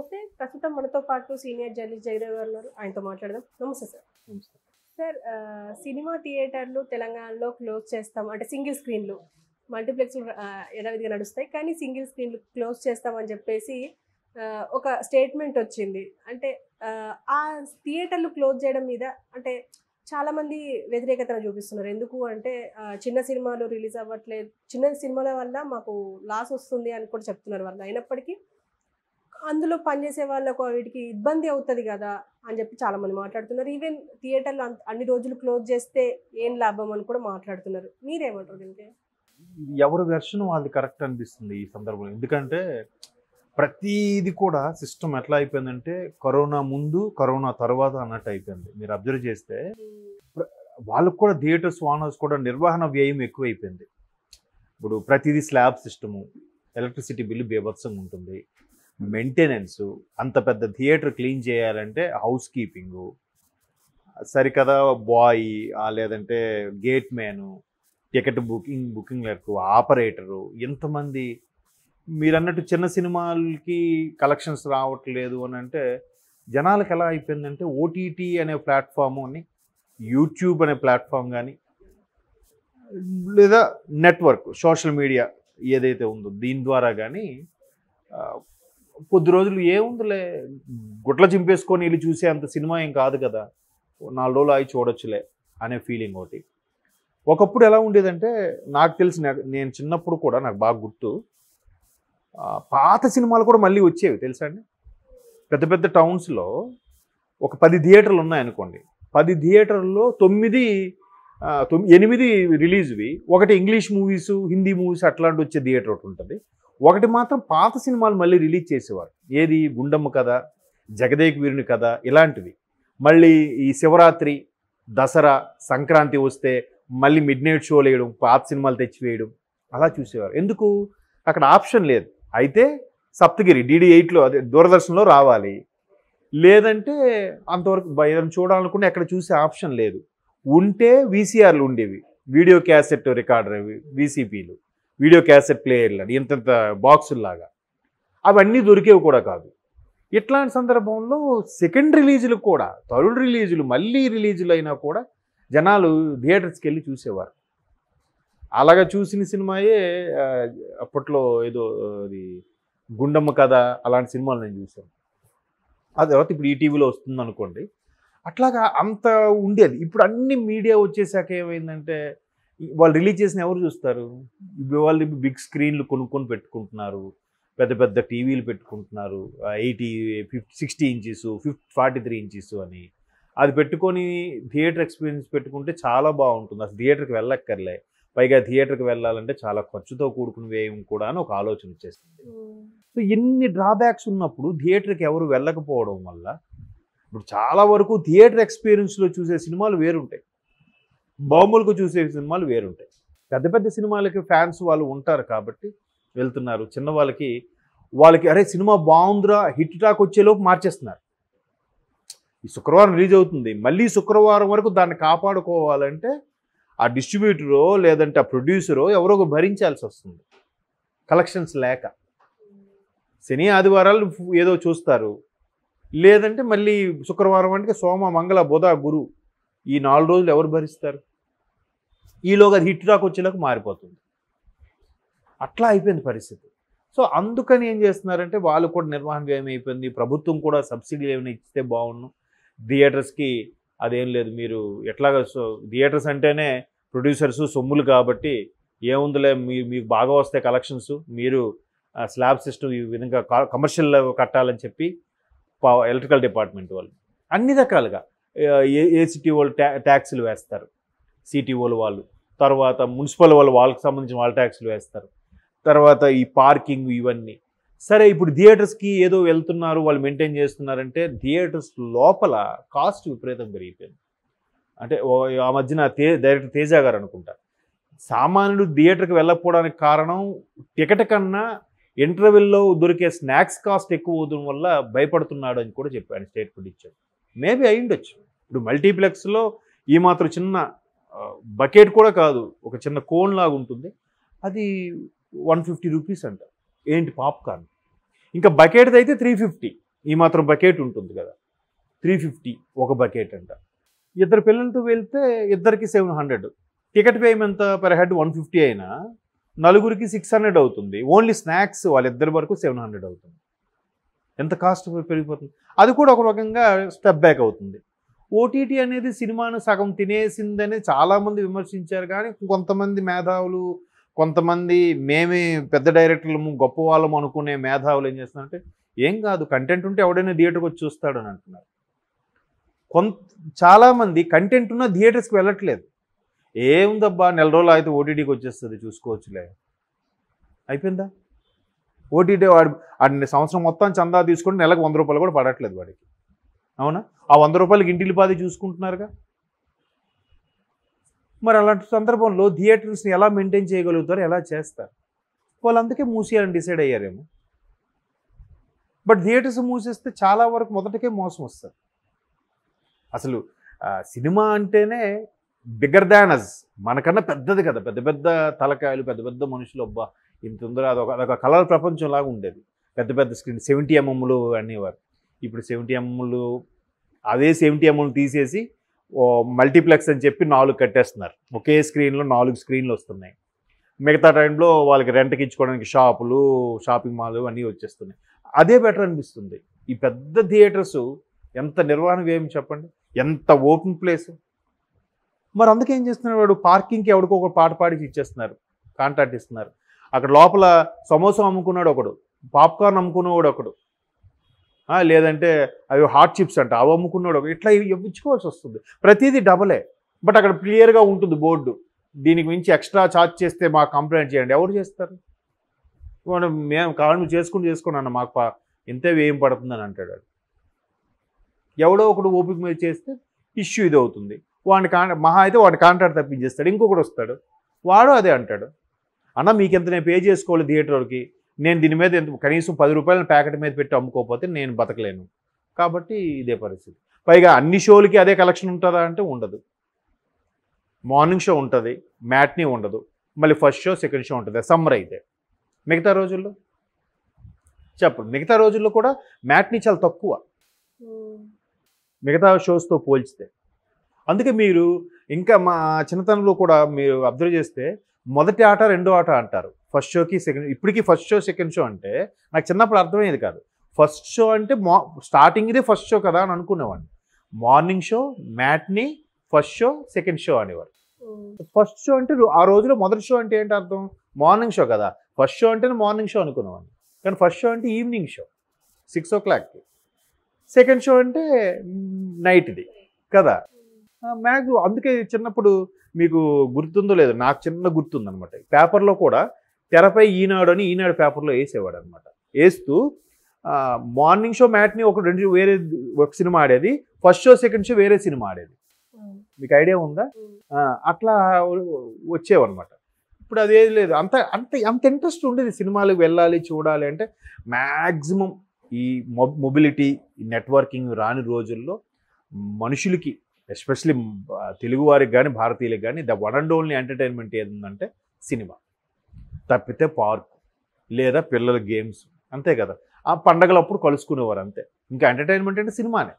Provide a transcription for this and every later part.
Okay ప్రస్తుతం మనతో పాటు సీనియర్ జర్నలిస్ట్ జయదేవ్ గారు ఉన్నారు ఆయనతో మాట్లాడదాం నమస్తే సార్ సార్ సినిమా థియేటర్లు తెలంగాణలో క్లోజ్ చేస్తాం అంటే సింగిల్ స్క్రీన్లు మల్టీప్లెక్స్ యథావిధిగా నడుస్తాయి కానీ సింగిల్ స్క్రీన్లు క్లోజ్ చేస్తామని చెప్పేసి ఒక స్టేట్మెంట్ వచ్చింది అంటే ఆ థియేటర్లు క్లోజ్ చేయడం మీద అంటే చాలామంది వ్యతిరేకతను చూపిస్తున్నారు ఎందుకు అంటే చిన్న సినిమాలు రిలీజ్ అవ్వట్లేదు చిన్న సినిమాల వల్ల మాకు లాస్ వస్తుంది అని కూడా చెప్తున్నారు వాళ్ళు అయినప్పటికీ అందులో పనిచేసే వాళ్ళకు వీటికి ఇబ్బంది అవుతుంది కదా అని చెప్పి చాలామంది మాట్లాడుతున్నారు ఈవెన్ థియేటర్లు అన్ని రోజులు క్లోజ్ చేస్తే ఏం లాభం అని కూడా మాట్లాడుతున్నారు మీరేమంటారు దీనికి ఎవరి వెర్షన్ వాళ్ళది కరెక్ట్ అనిపిస్తుంది ఈ సందర్భంలో ఎందుకంటే ప్రతీది కూడా సిస్టమ్ ఎట్లా అయిపోయిందంటే కరోనా ముందు కరోనా తర్వాత అన్నట్టు అయిపోయింది మీరు అబ్జర్వ్ చేస్తే hmm. వాళ్ళకు కూడా థియేటర్స్ ఓనర్స్ కూడా నిర్వహణ వ్యయం ఎక్కువైపోయింది ఇప్పుడు ప్రతిదీ స్లాబ్ సిస్టము ఎలక్ట్రిసిటీ బిల్లు బీభత్సంగా ఉంటుంది మెయింటెనెన్స్ అంత పెద్ద థియేటర్ క్లీన్ చేయాలంటే హౌస్ కీపింగు సరికదా బాయ్ లేదంటే gate man ticket booking booking లెక్క ఆపరేటరు ఎంతమంది మీరు అన్నట్టు చిన్న సినిమాలకి కలెక్షన్స్ రావట్లేదు అని అంటే జనాలకు ఎలా అయిపోయిందంటే ఓటీటీ అనే ప్లాట్ఫామ్ అని యూట్యూబ్ అనే ప్లాట్ఫామ్ కానీ లేదా నెట్వర్క్ సోషల్ మీడియా ఏదైతే ఉందో దీని ద్వారా కానీ కొద్ది రోజులు ఏముందిలే గుట్ల చింపేసుకొని వెళ్ళి చూసే అంత సినిమా ఏం కాదు కదా నాలుగు రోజులు అవి చూడొచ్చులే అనే ఫీలింగ్ ఒకటి ఒకప్పుడు ఎలా ఉండేదంటే నాకు తెలిసి నేను చిన్నప్పుడు కూడా నాకు బాగా గుర్తు పాత సినిమాలు కూడా మళ్ళీ వచ్చేవి తెలుసా అండి పెద్ద పెద్ద టౌన్స్లో ఒక పది థియేటర్లు ఉన్నాయనుకోండి పది థియేటర్లో తొమ్మిది ఎనిమిది రిలీజ్వి ఒకటి ఇంగ్లీష్ మూవీస్ హిందీ మూవీస్ అట్లాంటి వచ్చే థియేటర్ ఒకటి ఉంటుంది ఒకటి మాత్రం పాత సినిమాలు మళ్ళీ రిలీజ్ చేసేవారు ఏది గుండమ్మ కథ జగదేక్ వీరుని కథ ఇలాంటివి మళ్ళీ ఈ శివరాత్రి దసరా సంక్రాంతి వస్తే మళ్ళీ మిడ్ నైట్ షోలు వేయడం పాత సినిమాలు తెచ్చివేయడం అలా చూసేవారు ఎందుకు అక్కడ ఆప్షన్ లేదు అయితే సప్తగిరి డీడీ ఎయిట్లో అదే దూరదర్శన్లో రావాలి లేదంటే అంతవరకు ఏదైనా చూడాలనుకుంటే ఎక్కడ చూసే ఆప్షన్ లేదు ఉంటే వీసీఆర్లు ఉండేవి వీడియో క్యాసెట్ రికార్డర్ వీసీపీలు వీడియో క్యాసెట్ ప్లేయర్లు ఇంతంత బాక్సుల్లాగా అవన్నీ దొరికేవి కూడా కాదు ఇట్లాంటి సందర్భంలో సెకండ్ రిలీజులు కూడా థర్డ్ రిలీజులు మళ్ళీ రిలీజులు అయినా కూడా జనాలు థియేటర్స్కి వెళ్ళి చూసేవారు అలాగా చూసిన సినిమాయే అప్పట్లో ఏదో అది గుండమ్మ కథ అలాంటి సినిమాలు నేను చూశాను ఆ తర్వాత ఇప్పుడు ఈటీవీలో వస్తుంది అనుకోండి అట్లాగా అంత ఉండేది ఇప్పుడు అన్ని మీడియా వచ్చేసాక ఏమైందంటే వాళ్ళు రిలీజ్ చేసిన ఎవరు చూస్తారు వాళ్ళు బిగ్ స్క్రీన్లు కొనుక్కొని పెట్టుకుంటున్నారు పెద్ద పెద్ద టీవీలు పెట్టుకుంటున్నారు eighty fifty sixty inches fifty forty three inches అని అది పెట్టుకొని థియేటర్ ఎక్స్పీరియన్స్ పెట్టుకుంటే చాలా బాగుంటుంది అసలు థియేటర్కి వెళ్ళక్కర్లే పైగా థియేటర్కి వెళ్ళాలంటే చాలా ఖర్చుతో కూడుకుని వ్యయం కూడా అని ఒక ఆలోచన వచ్చేసింది సో ఎన్ని డ్రాబ్యాక్స్ ఉన్నప్పుడు థియేటర్కి ఎవరు వెళ్ళకపోవడం వల్ల ఇప్పుడు చాలా వరకు థియేటర్ ఎక్స్పీరియన్స్లో చూసే సినిమాలు వేరుంటాయి బాంబులకు చూసే సినిమాలు వేరుంటాయి పెద్ద పెద్ద సినిమాలకి ఫ్యాన్స్ వాళ్ళు ఉంటారు కాబట్టి వెళ్తున్నారు చిన్న వాళ్ళకి వాళ్ళకి అరే సినిమా బాగుందిరా హిట్ టాక్ వచ్చేలోపు మార్చేస్తున్నారు ఈ శుక్రవారం రిలీజ్ అవుతుంది మళ్ళీ శుక్రవారం వరకు దాన్ని కాపాడుకోవాలంటే ఆ డిస్ట్రిబ్యూటరో లేదంటే ఆ ప్రొడ్యూసరో ఎవరో ఒక భరించాల్సి వస్తుంది కలెక్షన్స్ లేక శని ఆదివారాలు ఏదో చూస్తారు లేదంటే మళ్ళీ శుక్రవారం అంటే సోమ మంగళ బుధ గురు ఈ నాలుగు రోజులు ఎవరు భరిస్తారు ఈలోగా అది హిట్ రాక్ వచ్చేలాగా మారిపోతుంది అట్లా అయిపోయింది పరిస్థితి సో అందుకని ఏం చేస్తున్నారంటే వాళ్ళు కూడా నిర్వహణ వ్యయం అయిపోయింది ప్రభుత్వం కూడా సబ్సిడీలు ఏమైనా ఇస్తే బాగుండు థియేటర్స్కి అదేం లేదు మీరు ఎట్లాగా థియేటర్స్ అంటేనే ప్రొడ్యూసర్స్ సొమ్ములు కాబట్టి ఏముందిలే మీ మీకు బాగా వస్తే కలెక్షన్స్ మీరు స్లాబ్ సిస్టమ్ ఈ విధంగా కమర్షియల్ కట్టాలని చెప్పి ఎలక్ట్రికల్ డిపార్ట్మెంట్ వాళ్ళు అన్ని రకాలుగా ఏసిటీఓలు ట్యా ట్యాక్సులు వేస్తారు సిటీఓలు వాళ్ళు తర్వాత మున్సిపల్ వాళ్ళు వాళ్ళకి సంబంధించిన వాళ్ళు ట్యాక్సులు వేస్తారు తర్వాత ఈ పార్కింగ్ ఇవన్నీ సరే ఇప్పుడు థియేటర్స్కి ఏదో వెళ్తున్నారు వాళ్ళు మెయింటైన్ చేస్తున్నారంటే థియేటర్స్ లోపల కాస్ట్ విపరీతం పెరిగిపోయింది అంటే ఆ మధ్యన తే డైరెక్టర్ తేజ గారు అనుకుంటా సామాన్యుడు థియేటర్కి వెళ్ళకపోవడానికి కారణం టికెట్ కన్నా ఇంటర్వెల్లో దొరికే స్నాక్స్ కాస్ట్ ఎక్కువ అవడం వల్ల భయపడుతున్నాడు అని కూడా చెప్పాడు స్టేట్మెంట్ ఇచ్చాడు మేబీ అయి ఉండొచ్చు ఇప్పుడు మల్టీప్లెక్స్లో ఈ మాత్రం చిన్న బకెట్ కూడా కాదు ఒక చిన్న కోన్ లాగా ఉంటుంది అది వన్ ఫిఫ్టీ రూపీస్ అంట ఏంటి పాప్కార్న్ ఇంకా బకెట్ది అయితే త్రీ ఫిఫ్టీ ఈ మాత్రం బకెట్ ఉంటుంది కదా త్రీ ఫిఫ్టీ ఒక బకెట్ అంట ఇద్దరు పిల్లలతో వెళ్తే ఇద్దరికి సెవెన్ హండ్రెడ్ టికెట్ పేమెంత పర్ హెడ్ వన్ ఫిఫ్టీ అయినా నలుగురికి సిక్స్ హండ్రెడ్ అవుతుంది ఓన్లీ స్నాక్స్ వాళ్ళిద్దరి వరకు సెవెన్ హండ్రెడ్ అవుతుంది ఎంత కాస్ట్ పెరిగిపోతుంది అది కూడా ఒక రకంగా స్టెప్ బ్యాక్ అవుతుంది ఓటీటీ అనేది సినిమాను సగం తినేసిందని చాలామంది విమర్శించారు కానీ కొంతమంది మేధావులు కొంతమంది మేమే పెద్ద డైరెక్టర్లము గొప్ప వాళ్ళము అనుకునే మేధావులు ఏం చేస్తున్నారంటే ఏం కాదు కంటెంట్ ఉంటే ఎవడైనా థియేటర్కి వచ్చి చూస్తాడు అని అంటున్నారు కొంత చాలామంది కంటెంట్ ఉన్న థియేటర్స్కి వెళ్ళట్లేదు ఏముందబ్బా నెల రోజులు అయితే ఓటీటీకి వచ్చేస్తుంది చూసుకోవచ్చులే అయిపోయిందా ఓటీటీ వాడు సంవత్సరం మొత్తం చందా తీసుకుని నెలకు వంద రూపాయలు కూడా పడట్లేదు వాడికి అవునా ఆ వంద రూపాయలకి ఇంటిలి పాది చూసుకుంటున్నారుగా మరి అలాంటి సందర్భంలో థియేటర్స్ని ఎలా మెయింటైన్ చేయగలుగుతారు ఎలా చేస్తారు వాళ్ళందుకే మూసేయాలని డిసైడ్ అయ్యారేమో బట్ థియేటర్స్ మూసేస్తే చాలా వరకు మొదటికే మోసం వస్తుంది అసలు సినిమా అంటేనే బిగ్గర్ దాన్ అజ్ మనకన్నా పెద్దది కదా పెద్ద పెద్ద తలకాయలు పెద్ద పెద్ద మనుషులు అబ్బా ఇంత ఉందరో అదొక అదొక కళల ప్రపంచం లాగా ఉండేది పెద్ద పెద్ద స్క్రీన్ సెవెంటీ ఎంఎంలు అనేవారు ఇప్పుడు సెవెంటీ ఎంఎంలు అదే సెవెంటీ ఎంఎం తీసేసి మల్టీప్లెక్స్ అని చెప్పి నాలుగు కట్టేస్తున్నారు ఒకే స్క్రీన్లో నాలుగు స్క్రీన్లు వస్తున్నాయి మిగతా టైంలో వాళ్ళకి రెంట్కి ఇచ్చుకోవడానికి షాపులు షాపింగ్ మాల్ అన్నీ వచ్చేస్తున్నాయి అదే బెటర్ అనిపిస్తుంది ఈ పెద్ద థియేటర్స్ ఎంత నిర్వహణ వ్యయం చెప్పండి ఎంత ఓపెన్ ప్లేస్ మరి అందుకేం చేస్తున్నారు వాడు పార్కింగ్కి ఎవడికో ఒక పాట పాడికి ఇచ్చేస్తున్నారు కాంట్రాక్ట్ ఇస్తున్నారు అక్కడ లోపల సమోసా అమ్ముకున్నాడు ఒకడు పాప్కార్న్ అమ్ముకునేవాడు ఒకడు లేదంటే అవి హాట్ చిప్స్ అంట అవి అమ్ముకున్నాడు ఇట్లా ఇవ్వించుకోవాల్సి వస్తుంది ప్రతిదీ డబలే బట్ అక్కడ క్లియర్గా ఉంటుంది బోర్డు దీనికి మించి ఎక్స్ట్రా ఛార్జ్ చేస్తే మాకు కంప్లైంట్ చేయండి ఎవరు చేస్తారు మనం మేము కారణం చేసుకుని అన్న మాకు ఇంతే వ్యయం పడుతుందని అంటాడు ఎవడో ఒకడు ఓపిక మీద చేస్తే ఇష్యూ ఇది అవుతుంది వాడిని కాంట మహా అయితే వాడిని కాంట్రాక్ట్ తప్పించేస్తాడు ఇంకొకడు వస్తాడు వాడు అదే అంటాడు అన్న మీకు ఎంత నేను పే చేసుకోవాలి థియేటర్కి నేను దీని మీద ఎంత కనీసం పది రూపాయల ప్యాకెట్ మీద పెట్టి అమ్ముకోకపోతే నేను బతకలేను కాబట్టి ఇదే పరిస్థితి పైగా అన్ని షోలకి అదే కలెక్షన్ ఉంటుందా అంటే ఉండదు మార్నింగ్ షో ఉంటుంది మ్యాట్నీ ఉండదు మళ్ళీ ఫస్ట్ షో సెకండ్ షో ఉంటుంది సమ్మర్ అయితే మిగతా రోజుల్లో చెప్పండి మిగతా రోజుల్లో కూడా మ్యాట్నీ చాలా తక్కువ మిగతా షోస్తో పోల్చితే అందుకే మీరు ఇంకా మా చిన్నతనంలో కూడా మీరు అబ్జర్వ్ చేస్తే మొదటి ఆట రెండో ఆట అంటారు ఫస్ట్ షోకి సెకండ్ ఇప్పటికీ ఫస్ట్ షో సెకండ్ షో అంటే నాకు చిన్నప్పుడు అర్థమయ్యేది కాదు ఫస్ట్ షో అంటే మా స్టార్టింగ్ ఇదే ఫస్ట్ షో కదా అని అనుకునేవాడిని morning show matinee first show second show అనేవారు ఫస్ట్ షో అంటే ఆ రోజులో మొదటి షో అంటే ఏంటి అర్థం మార్నింగ్ షో కదా ఫస్ట్ షో అంటే మార్నింగ్ షో అనుకునేవాడిని కానీ ఫస్ట్ షో అంటే ఈవినింగ్ షో సిక్స్ ఓ క్లాక్కి సెకండ్ షో అంటే నైట్ది కదా మ్యాగ్ అందుకే చిన్నప్పుడు మీకు గుర్తుందో లేదు నాకు చిన్న గుర్తుందనమాట పేపర్లో కూడా తెరపై ఈనాడు అని ఈనాడు పేపర్లో వేసేవాడు అనమాట వేస్తూ మార్నింగ్ షో మ్యాట్ని ఒక రెండు వేరే ఒక సినిమా ఆడేది ఫస్ట్ షో సెకండ్ షో వేరే సినిమా ఆడేది మీకు ఐడియా ఉందా అట్లా వచ్చేవన్నమాట ఇప్పుడు అదేది లేదు అంత అంత అంత ఇంట్రెస్ట్ ఉండేది సినిమాలకు వెళ్ళాలి చూడాలి అంటే మ్యాక్సిమం ఈ మొబిలిటీ నెట్వర్కింగ్ రాని రోజుల్లో మనుషులకి ఎస్పెషలీ తెలుగు వారికి కానీ భారతీయులకు కానీ the one and only entertainment ఏంటంటే సినిమా తప్పితే పార్క్ లేదా పిల్లల గేమ్స్ అంతే కదా ఆ పండగలప్పుడు కలుసుకునేవారు అంతే ఇంకా ఎంటర్టైన్మెంట్ అంటే సినిమానే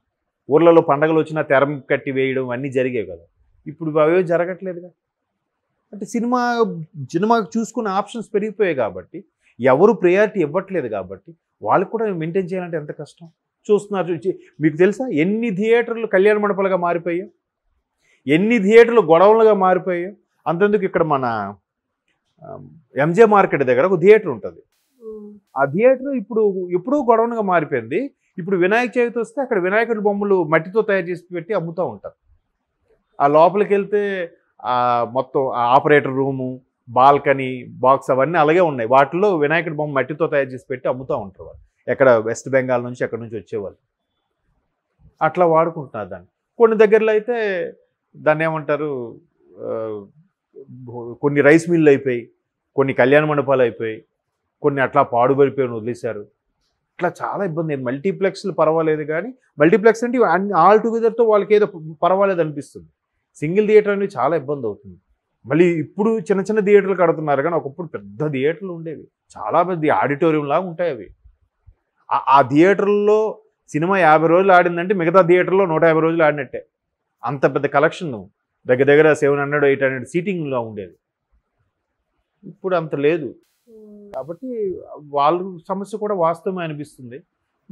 ఊర్లలో పండగలు వచ్చినా తెరం కట్టి వేయడం అన్నీ జరిగేవి కదా ఇప్పుడు అవే జరగట్లేదుగా అంటే సినిమా సినిమా చూసుకునే ఆప్షన్స్ పెరిగిపోయాయి కాబట్టి ఎవరు ప్రయారిటీ ఇవ్వట్లేదు కాబట్టి వాళ్ళకు కూడా మెయింటైన్ చేయాలంటే ఎంత కష్టం చూస్తున్నారు చూసి మీకు తెలుసా ఎన్ని థియేటర్లు కళ్యాణ మండపాలుగా మారిపోయాయి ఎన్ని థియేటర్లు గొడవలుగా మారిపోయాయి అంతందుకు ఇక్కడ మన ఎంజే మార్కెట్ దగ్గర ఒక థియేటర్ ఉంటుంది ఆ థియేటర్ ఇప్పుడు ఎప్పుడూ గొడవలుగా మారిపోయింది ఇప్పుడు వినాయక చవితి వస్తే అక్కడ వినాయకుడి బొమ్మలు మట్టితో తయారు చేసి పెట్టి అమ్ముతూ ఉంటారు ఆ లోపలికి వెళ్తే మొత్తం ఆపరేటర్ రూము బాల్కనీ బాక్స్ అవన్నీ అలాగే ఉన్నాయి వాటిలో వినాయకుడి బొమ్మ మట్టితో తయారు చేసి పెట్టి అమ్ముతూ ఉంటారు వాళ్ళు ఎక్కడ వెస్ట్ బెంగాల్ నుంచి ఎక్కడి నుంచి వచ్చేవాళ్ళు అట్లా వాడుకుంటున్నారు దాన్ని కొన్ని దగ్గరలో అయితే దాన్ని ఏమంటారు కొన్ని రైస్ మిల్లు అయిపోయి కొన్ని కళ్యాణ మండపాలు అయిపోయి కొన్ని అట్లా పాడుబడిపోయి వదిలేశారు ఇట్లా చాలా ఇబ్బంది అయింది మల్టీప్లెక్స్లు పర్వాలేదు కానీ మల్టీప్లెక్స్ అంటే అన్ని ఆల్ టుగెదర్తో వాళ్ళకి ఏదో పర్వాలేదు అనిపిస్తుంది సింగిల్ థియేటర్ అనేది చాలా ఇబ్బంది అవుతుంది మళ్ళీ ఇప్పుడు చిన్న చిన్న థియేటర్లు కడుతున్నారు కానీ ఒకప్పుడు పెద్ద థియేటర్లు ఉండేవి చాలా పెద్ద ఆడిటోరియం లాగా ఉంటాయి అవి ఆ థియేటర్లో సినిమా యాభై రోజులు ఆడిందంటే మిగతా థియేటర్లో నూట యాభై రోజులు ఆడినట్టే అంత పెద్ద కలెక్షన్ దగ్గర దగ్గర సెవెన్ హండ్రెడ్ ఎయిట్ హండ్రెడ్ సీటింగ్లో ఉండేది ఇప్పుడు అంత లేదు కాబట్టి వాళ్ళ సమస్య కూడా వాస్తవమే అనిపిస్తుంది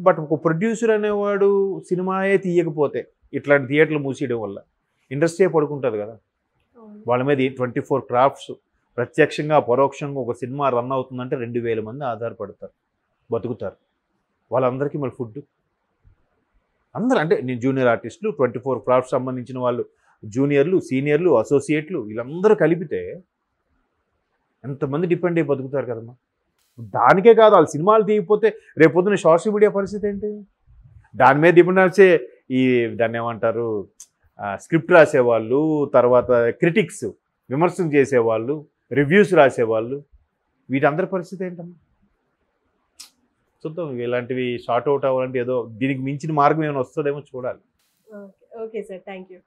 బట్ ఒక ప్రొడ్యూసర్ అనేవాడు సినిమాయే తీయకపోతే ఇట్లాంటి థియేటర్లు మూసేయడం వల్ల ఇండస్ట్రీ పడుకుంటుంది కదా వాళ్ళ మీద ట్వంటీ ఫోర్ క్రాఫ్ట్స్ ప్రత్యక్షంగా పరోక్షంగా ఒక సినిమా రన్ అవుతుందంటే రెండు వేల మంది ఆధారపడతారు బతుకుతారు వాళ్ళందరికీ మళ్ళీ ఫుడ్ అందరూ అంటే నేను జూనియర్ ఆర్టిస్టులు ట్వంటీ ఫోర్ క్రాఫ్ట్ సంబంధించిన వాళ్ళు జూనియర్లు సీనియర్లు అసోసియేట్లు వీళ్ళందరూ కలిపితే ఎంతమంది డిపెండ్ అయ్యి బతుకుతారు కదమ్మా దానికే కాదు వాళ్ళు సినిమాలు తీయకపోతే రేపొద్దున సోషల్ మీడియా పరిస్థితి ఏంటి దాని మీద డిపెండ్ అయితే ఈ దాన్ని ఏమంటారు స్క్రిప్ట్ రాసేవాళ్ళు తర్వాత క్రిటిక్స్ విమర్శలు చేసేవాళ్ళు రివ్యూస్ రాసేవాళ్ళు వీటందరి పరిస్థితి ఏంటమ్మా చూద్దాం ఇలాంటివి షార్ట్ అవుట్ అవ్వాలంటే ఏదో దీనికి మించిన మార్గం ఏమైనా వస్తుందేమో చూడాలి ఓకే సార్ థ్యాంక్ యూ